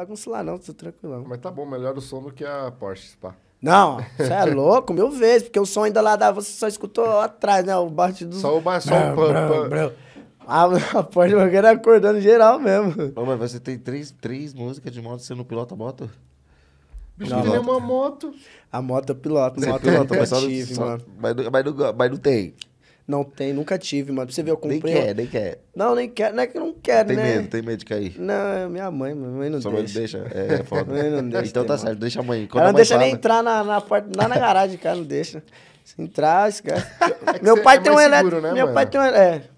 bagunço lá não, tudo tranquilão. Mas tá bom, melhor o som do que a Porsche Spa. Não, você é louco, mil vezes, porque o som ainda lá da. Você só escutou lá atrás, né? O bate do. Só o baixo, só o A, a Porsche querer acordando geral mesmo. Ô, mas você tem três, três músicas de moto, você não pilota moto? Bicho, não, é uma moto. A moto eu piloto, moto eu piloto, mas, só, tive, mas, mas, não, mas não tem. Não tem, nunca tive, mano. Pra você ver, eu comprei. Nem quer, nem quer. Não, nem quer. Não é que eu não quero, tem né? Tem medo, tem medo de cair. Não, é minha mãe, minha mãe não Sua deixa. Só mãe não deixa, é é foda. minha mãe não deixa. Então tá mano. certo, deixa a mãe. Quando Ela não mãe deixa fala... nem entrar na, na, parte, lá na garagem, cara, não deixa. Se entrar, esse cara. É meu pai é tem um elétrico. Né, meu pai tem um. elétrico.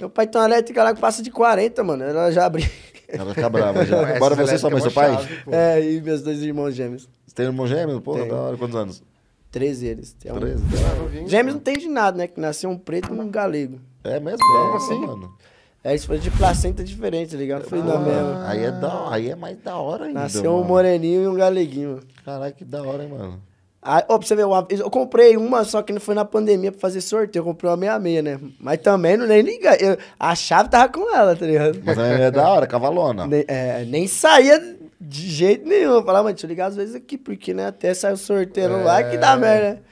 Meu pai tem uma elétrica lá que passa de 40, mano. Ela já abriu. Ela fica brava já. Agora você, sua mãe, seu pai? Chave, é, e meus dois irmãos gêmeos. Você tem irmão gêmeo? Pô, da hora, quantos anos? 13 eles. É um... 13, ah, Gêmeos então. não tem de nada, né? Que nasceu um preto e um galego. É mesmo? É, assim, mano. É, isso foi de placenta diferente, tá ligado? Foi ah, da mesma. Aí é, da, aí é mais da hora ainda. Nasceu mano. um moreninho e um galeguinho. Caralho, que da hora, hein, mano. Aí, ah, ó, pra você ver, eu comprei uma, só que não foi na pandemia pra fazer sorteio. Eu comprei uma meia-meia, né? Mas também não nem liguei. Eu, a chave tava com ela, tá ligado? Mas é, é da hora, cavalona. Nem, é, nem saía de jeito nenhum. Eu falava, ah, mano, deixa eu ligar às vezes aqui, porque, né, até sai o sorteio é... lá que dá é, merda.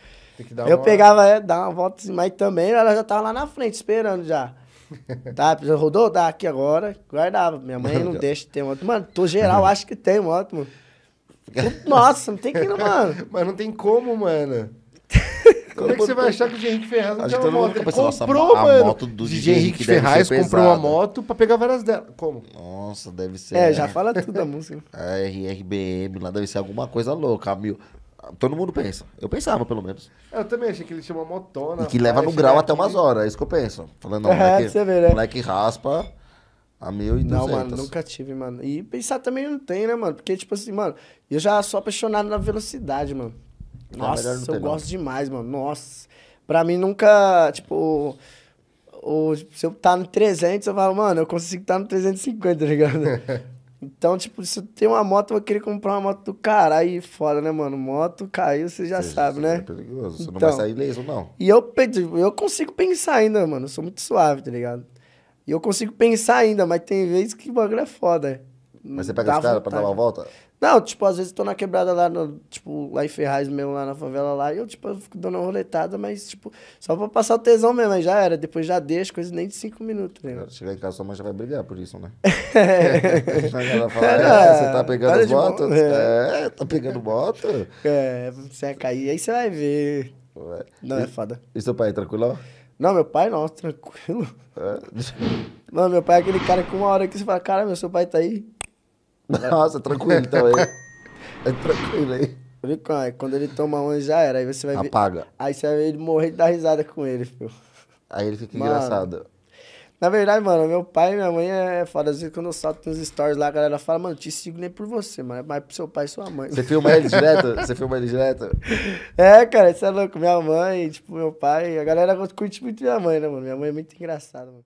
eu uma... pegava, é, dar uma volta assim, mas também ela já tava lá na frente esperando já. tá, rodou? Dá tá, aqui agora, guardava. Minha mãe mano, não já... deixa de ter moto. Mano, tô geral, acho que tem moto, mano. Nossa, não tem que ir, mano. Mas não tem como, mano. Como é que você vai achar que o Henrique Ferraz não tinha uma moto? Ele comprou, nossa, mano. A moto do DJ Henrique Ferraz comprou uma moto pra pegar várias dela. Como? Nossa, deve ser. É, já fala tudo da música. A é, RRBM lá deve ser alguma coisa louca. A mil... Todo mundo pensa. Eu pensava, pelo menos. É, eu também achei que ele tinha uma motona. E que leva no grau né? até umas horas, é isso que eu penso. Falando, não, é, moleque, você vê, né? moleque raspa a 1.200. Não, mano, nunca tive, mano. E pensar também não tem, né, mano? Porque, tipo assim, mano, eu já sou apaixonado na velocidade, mano. É Nossa, eu gosto demais, mano. Nossa. Pra mim nunca, tipo. Ou, se eu tá no 300, eu falo, mano, eu consigo estar tá no 350, tá ligado? então, tipo, se eu tenho uma moto, eu vou querer comprar uma moto do caralho foda, né, mano? Moto caiu, você já sabe, né? É perigoso, você então, não vai então, sair leso, não. E eu, tipo, eu consigo pensar ainda, mano. Eu sou muito suave, tá ligado? E eu consigo pensar ainda, mas tem vezes que o bagulho é foda. É. Mas você pega os caras pra dar uma volta? Não, tipo, às vezes eu tô na quebrada lá, no, tipo, lá em Ferraz mesmo, lá na favela lá, e eu, tipo, eu fico dando uma roletada, mas, tipo, só pra passar o tesão mesmo, aí já era. Depois já deixa, coisa nem de cinco minutos, né? Chegar em casa, sua mãe já vai brigar por isso, né? ela vai falar, é, você tá pegando moto? É. é, tá pegando moto? É, você vai cair, aí você vai ver. Ué. Não, é e, é foda. E seu pai é tranquilo? Não, meu pai não, tranquilo. É. meu pai é aquele cara que uma hora que você fala, cara, meu seu pai tá aí. Nossa, tranquilo então aí. É tranquilo aí. É quando ele toma um já era. Aí você vai ver. Apaga. Aí você vai ver ele morrer de dar risada com ele, filho. Aí ele fica mano. engraçado. Na verdade, mano, meu pai e minha mãe é foda. Às vezes quando eu solto nos stories lá, a galera fala, mano, te sigo nem por você, mano. É mais pro seu pai e sua mãe. Você filma ele direto? Você filma ele direto? É, cara, isso é louco. Minha mãe, tipo, meu pai. A galera curte muito minha mãe, né, mano? Minha mãe é muito engraçada, mano.